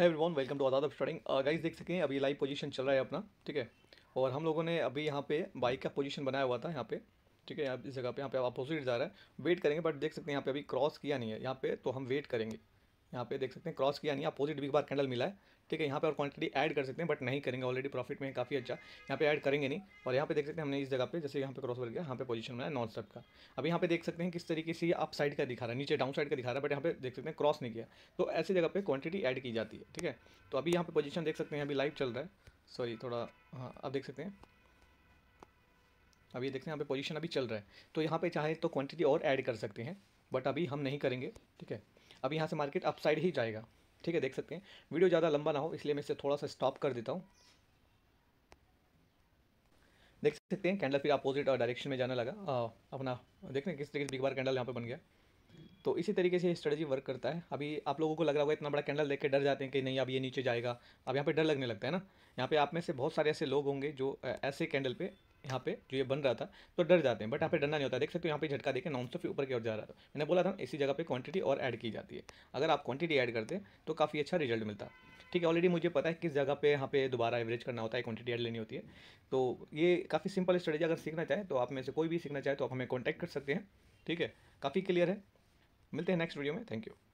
है everyone welcome to आदाब starting guys देख सकें अभी लाइव पोजीशन चल रहा है अपना ठीक है और हम लोगों ने अभी यहाँ पे बाइक का पोजीशन बनाया हुआ था यहाँ पे ठीक है यहाँ इस जगह पे यहाँ पे अपोजिट जा रहा है वेट करेंगे बट देख सकते हैं यहाँ पे अभी क्रॉस किया नहीं है यहाँ पे तो हम वेट करेंगे यहाँ पे देख सकते हैं क्रॉस किया नहीं अपोजिट बिग बार कैंडल मिला है ठीक है यहाँ पे और क्वांटिटी ऐड कर सकते हैं बट नहीं करेंगे ऑलरेडी प्रॉफिट में काफ़ी अच्छा यहाँ पे ऐड करेंगे नहीं और यहाँ पे देख सकते हैं हमने इस जगह पे जैसे यहाँ पे क्रॉस कर गया यहाँ पे पोजीशन बनाया नॉन स्टॉप का अब यहाँ पे देख सकते हैं किस तरीके से आप अप साइड का दिखा रहा है नीचे डाउन साइड का दिखा रहा है बट यहाँ पे देख सकते हैं क्रॉस नहीं किया तो ऐसी जगह पर क्वांटिटी ऐड की जाती है ठीक है तो अभी यहाँ पर पोजिशन देख सकते हैं अभी लाइव चल रहा है सॉरी थोड़ा हाँ आप देख सकते हैं अब ये देखते हैं यहाँ पे पोजिशन अभी चल रहा है तो यहाँ पर चाहे तो क्वान्टिटी और ऐड कर सकते हैं बट अभी हम नहीं करेंगे ठीक है अब यहाँ से मार्केट अपसाइड ही जाएगा ठीक है देख सकते हैं वीडियो ज़्यादा लंबा ना हो इसलिए मैं इसे थोड़ा सा स्टॉप कर देता हूँ देख सकते हैं कैंडल फिर अपोजिट डायरेक्शन में जाने लगा आ, अपना देख रहे हैं किस तरीके से बिग बार कैंडल यहाँ पर बन गया तो इसी तरीके से स्ट्रेटजी वर्क करता है अभी आप लोगों को लग रहा होगा इतना बड़ा कैंडल देख के डर जाते हैं कि नहीं अब ये नीचे जाएगा अब यहाँ पे डर लगने लगता है ना यहाँ पे आप में से बहुत सारे ऐसे लोग होंगे जो ऐसे कैंडल पे यहाँ पे जो ये बन रहा था तो डर जाते हैं बट यहाँ पे डरना नहीं होता देख सकते हो यहाँ पे झटका देखे नॉन स्टॉप ऊपर की ओर जा रहा था मैंने बोला था इसी जगह पे क्वांटिटी और ऐड की जाती है अगर आप क्वांटिटी ऐड करते तो काफ़ी अच्छा रिजल्ट मिलता ठीक है ऑलरेडी मुझे पता है किस जगह पे यहाँ पे दोबारा एवरेज करना होता है क्वांटिटी ऐड लेनी होती है तो ये काफ़ी सिंपल स्ट्रेटेजी अगर सीखना चाहे तो आप में से कोई भी सीखना चाहे तो आप हमें कॉन्टैक्ट कर सकते हैं ठीक है काफ़ी क्लियर है मिलते हैं नेक्स्ट वीडियो में थैंक यू